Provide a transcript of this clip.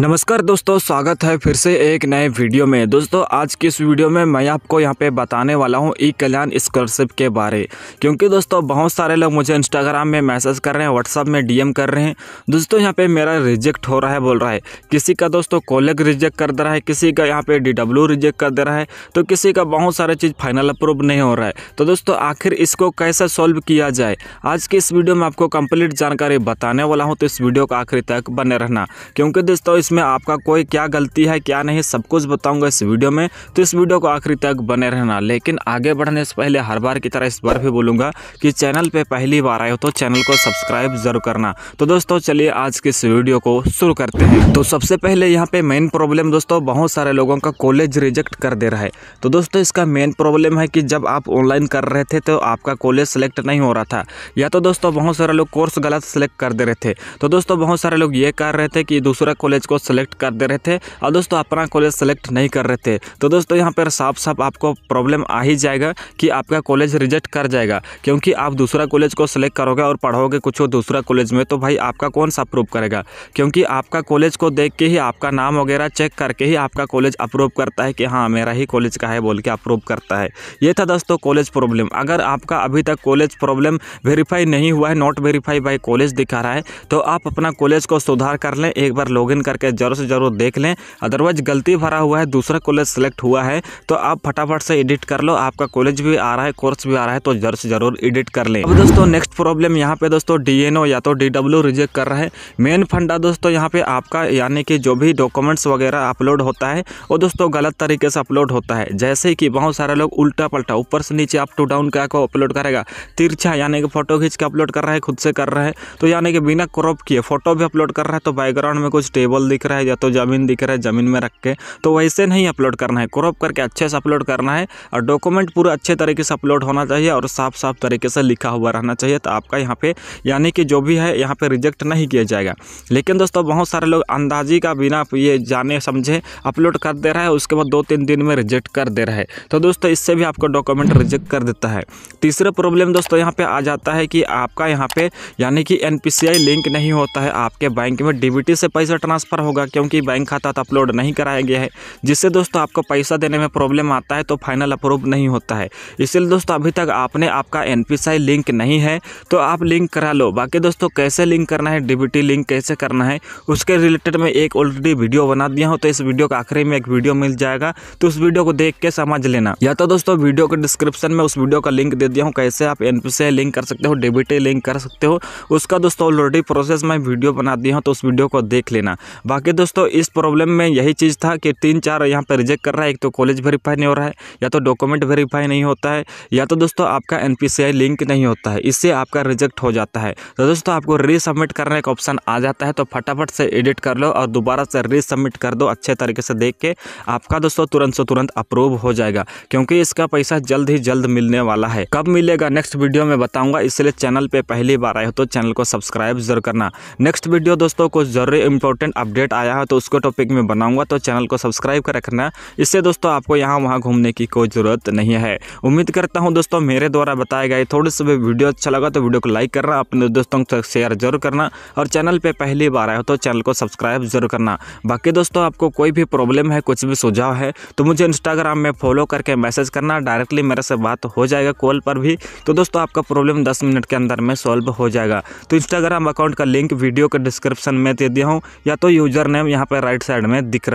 नमस्कार दोस्तों स्वागत है फिर से एक नए वीडियो में दोस्तों आज की इस वीडियो में मैं आपको यहाँ पे बताने वाला हूँ ई कल्याण स्कॉलरशिप के बारे क्योंकि दोस्तों बहुत सारे लोग मुझे इंस्टाग्राम में मैसेज कर रहे हैं व्हाट्सअप में डीएम कर रहे हैं दोस्तों यहाँ पे मेरा रिजेक्ट हो रहा है बोल रहा है किसी का दोस्तों कॉलेज रिजेक्ट कर दे रहा है किसी का यहाँ पर डी रिजेक्ट कर दे रहा है तो किसी का बहुत सारे चीज़ फाइनल अप्रूव नहीं हो रहा है तो दोस्तों आखिर इसको कैसे सॉल्व किया जाए आज की इस वीडियो में आपको कंप्लीट जानकारी बताने वाला हूँ तो इस वीडियो को आखिर तक बने रहना क्योंकि दोस्तों इसमें आपका कोई क्या गलती है क्या नहीं सब कुछ बताऊंगा इस वीडियो में तो इस वीडियो को आखिरी तक बने रहना लेकिन आगे बढ़ने से पहले हर बार की तरह इस बार भी बोलूंगा कि चैनल पर पहली बार आए हो तो चैनल को सब्सक्राइब जरूर करना तो दोस्तों चलिए आज के इस वीडियो को शुरू करते हैं तो सबसे पहले यहाँ पे मेन प्रॉब्लम दोस्तों बहुत सारे लोगों का कॉलेज रिजेक्ट कर दे रहा है तो दोस्तों इसका मेन प्रॉब्लम है कि जब आप ऑनलाइन कर रहे थे तो आपका कॉलेज सेलेक्ट नहीं हो रहा था या तो दोस्तों बहुत सारे लोग कोर्स गलत सेलेक्ट कर दे रहे थे तो दोस्तों बहुत सारे लोग ये कर रहे थे कि दूसरा कॉलेज को को सेलेक्ट कर दे रहे थे और दोस्तों अपना कॉलेज सेलेक्ट नहीं कर रहे थे तो दोस्तों यहाँ पर साफ साफ आपको प्रॉब्लम आ ही जाएगा कि आपका कॉलेज रिजेक्ट कर जाएगा क्योंकि आप दूसरा कॉलेज को सेलेक्ट करोगे और पढ़ोगे कुछ दूसरा कॉलेज में तो भाई आपका कौन सा अप्रूव करेगा क्योंकि आपका कॉलेज को देख के ही आपका नाम वगैरह चेक करके ही आपका कॉलेज अप्रूव करता है कि हाँ मेरा ही कॉलेज का है बोल के अप्रूव करता है ये था दोस्तों कॉलेज प्रॉब्लम अगर आपका अभी तक कॉलेज प्रॉब्लम वेरीफाई नहीं हुआ है नॉट वेरीफाई बाई कॉलेज दिखा रहा है तो आप अपना कॉलेज को सुधार कर लें एक बार लॉग करके करके ज़रूर से ज़रूर देख लें अदरवाइज गलती भरा हुआ है दूसरा कॉलेज सेलेक्ट हुआ है तो आप फटाफट से एडिट कर लो आपका कॉलेज भी आ रहा है कोर्स भी आ रहा है तो ज़रूर से ज़रूर एडिट कर लें अब दोस्तों नेक्स्ट प्रॉब्लम यहाँ पे दोस्तों डी या तो डी रिजेक्ट कर रहा है मेन फंडा दोस्तों यहाँ पे आपका यानी कि जो भी डॉक्यूमेंट्स वगैरह अपलोड होता है वो दोस्तों गलत तरीके से अपलोड होता है जैसे कि बहुत सारे लोग उल्टा पलटा ऊपर से नीचे अप टू डाउन क्या को अपलोड करेगा तिरछा यानी कि फोटो खींच के अपलोड कर रहा है खुद से कर रहा है तो यानी कि बिना क्रॉप किए फोटो भी अपलोड कर रहा है तो बैकग्राउंड में कुछ टेबल दिख रहा है या तो ज़मीन दिख रहा है ज़मीन में रख के तो वैसे नहीं अपलोड करना है क्रॉप करके अच्छे से अपलोड करना है और डॉक्यूमेंट पूरा अच्छे तरीके से अपलोड होना चाहिए और साफ साफ तरीके से लिखा हुआ रहना चाहिए तो आपका यहाँ पे यानी कि जो भी है यहाँ पे रिजेक्ट नहीं किया जाएगा लेकिन दोस्तों बहुत सारे लोग अंदाजी का बिना ये जाने समझे अपलोड कर दे रहा है उसके बाद दो तीन दिन में रिजेक्ट कर दे रहा है तो दोस्तों इससे भी आपका डॉक्यूमेंट रिजेक्ट कर देता है तीसरा प्रॉब्लम दोस्तों यहाँ पे आ जाता है कि आपका यहाँ पे यानी कि एन लिंक नहीं होता है आपके बैंक में डीबीटी से पैसा ट्रांसफ़र होगा क्योंकि बैंक खाता तो अपलोड नहीं कराया गया है जिससे दोस्तों आपको पैसा देने में प्रॉब्लम आता है तो फाइनल अप्रूव नहीं होता है इसलिए दोस्तों अभी तक आपने आपका एन लिंक नहीं है तो आप लिंक करा लो बाकी दोस्तों कैसे लिंक करना है डी लिंक कैसे करना है उसके रिलेटेड मैं एक ऑलरेडी वीडियो बना दिया हूँ तो इस वीडियो के आखिरी में एक वीडियो मिल जाएगा तो उस वीडियो को देख के समझ लेना या तो दोस्तों वीडियो के डिस्क्रिप्शन में उस वीडियो का लिंक दे दिया हूँ कैसे आप एन लिंक कर सकते हो डेबिटी लिंक कर सकते हो उसका दोस्तों ऑलरेडी प्रोसेस मैं वीडियो बना दिया हूँ तो उस वीडियो को देख लेना बाकी दोस्तों इस प्रॉब्लम में यही चीज़ था कि तीन चार यहाँ पर रिजेक्ट कर रहा है एक तो कॉलेज वेरीफाई नहीं हो रहा है या तो डॉक्यूमेंट वेरीफाई नहीं होता है या तो दोस्तों आपका एन लिंक नहीं होता है इससे आपका रिजेक्ट हो जाता है तो दोस्तों आपको रीसबमिट करने का ऑप्शन आ जाता है तो फटाफट से एडिट कर लो और दोबारा से रीसबमिट कर दो अच्छे तरीके से देख के आपका दोस्तों तुरंत से तुरंत अप्रूव हो जाएगा क्योंकि इसका पैसा जल्द ही जल्द मिलने वाला है कब मिलेगा नेक्स्ट वीडियो में बताऊंगा इसलिए चैनल पर पहली बार आए हो तो चैनल को सब्सक्राइब जरूर करना नेक्स्ट वीडियो दोस्तों कुछ जरूरी इंपॉर्टेंट अपडेट अपडेट आया है तो उसको टॉपिक में बनाऊंगा तो चैनल को सब्सक्राइब कर रखना इससे दोस्तों आपको यहाँ वहाँ घूमने की कोई ज़रूरत नहीं है उम्मीद करता हूँ दोस्तों मेरे द्वारा बताए गए थोड़े से भी वीडियो अच्छा लगा तो वीडियो को लाइक करना अपने दोस्तों को शेयर जरूर करना और चैनल पर पहली बार आया हो तो चैनल को सब्सक्राइब जरूर करना बाकी दोस्तों आपको कोई भी प्रॉब्लम है कुछ भी सुझाव है तो मुझे इंस्टाग्राम में फॉलो करके मैसेज करना डायरेक्टली मेरे से बात हो जाएगा कॉल पर भी तो दोस्तों आपका प्रॉब्लम दस मिनट के अंदर में सॉल्व हो जाएगा तो इंस्टाग्राम अकाउंट का लिंक वीडियो के डिस्क्रिप्शन में दे दिया हूँ या तो यूजर नेम यहाँ पे राइट साइड में दिख रहा-- है